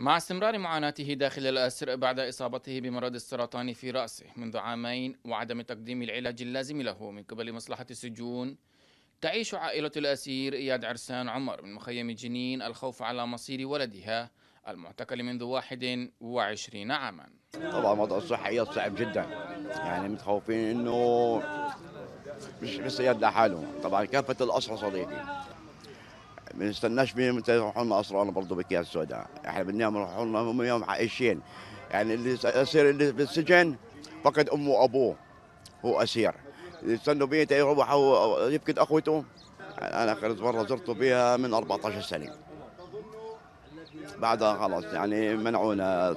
مع استمرار معاناته داخل الأسر بعد إصابته بمرض السرطان في رأسه منذ عامين وعدم تقديم العلاج اللازم له من قبل مصلحة السجون تعيش عائلة الأسير إياد عرسان عمر من مخيم جنين الخوف على مصير ولدها المعتقل منذ 21 عاما طبعا وضع الصحي صعب جدا يعني متخوفين انه مش بس يد لحاله طبعا كافه الاسرى صديقي ما نستناش منهم يروحوا لنا انا برضه بالكيان سوداء احنا بدنا يروحوا لنا هم يوم عايشين يعني اللي اسير اللي بالسجن فقد امه وابوه هو اسير يستنوا بيه يروح يفقد اخوته انا اخر مره زرته بها من 14 سنه بعدها خلاص يعني منعونا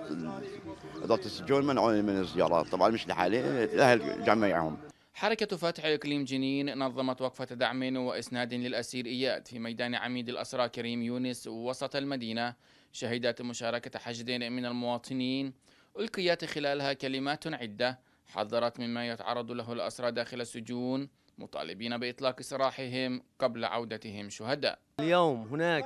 اداره السجون منعوني من الزيارات طبعا مش لحالي الاهل جميعهم حركة فتح إقليم جنين نظمت وقفة دعم وإسناد للأسير إياد في ميدان عميد الأسرى كريم يونس وسط المدينة شهدت مشاركة حشد من المواطنين ألقيت خلالها كلمات عدة حذرت مما يتعرض له الأسرى داخل السجون مطالبين بإطلاق سراحهم قبل عودتهم شهداء اليوم هناك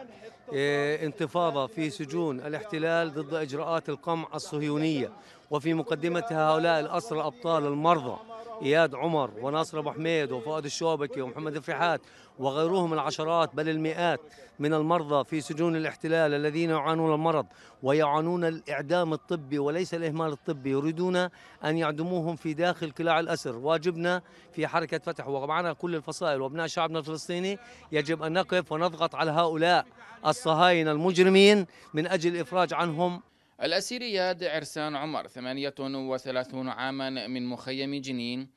آه، انتفاضة في سجون الاحتلال ضد إجراءات القمع الصهيونية وفي مقدمتها هؤلاء الأسرى الأبطال المرضى اياد عمر وناصر ابو حميد وفؤاد الشوبكي ومحمد فرحات وغيرهم العشرات بل المئات من المرضى في سجون الاحتلال الذين يعانون المرض ويعانون الاعدام الطبي وليس الاهمال الطبي يريدون ان يعدموهم في داخل قلاع الاسر واجبنا في حركه فتح ومعنا كل الفصائل وابناء شعبنا الفلسطيني يجب ان نقف ونضغط على هؤلاء الصهاينه المجرمين من اجل الافراج عنهم الأسير إياد عرسان عمر 38 عاما من مخيم جنين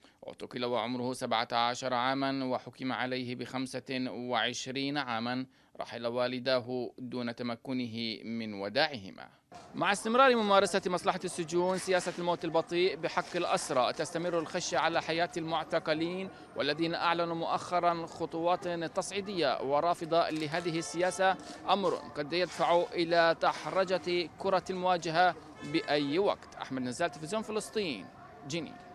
اعتقل وعمره 17 عاما وحكم عليه ب 25 عاما رحل والداه دون تمكنه من وداعهما مع استمرار ممارسة مصلحة السجون سياسة الموت البطيء بحق الأسرى تستمر الخشية على حياة المعتقلين والذين أعلنوا مؤخرا خطوات تصعيدية ورافضة لهذه السياسة أمر قد يدفع إلى تحرجة كرة المواجهة بأي وقت أحمد نزال تلفزيون فلسطين جنين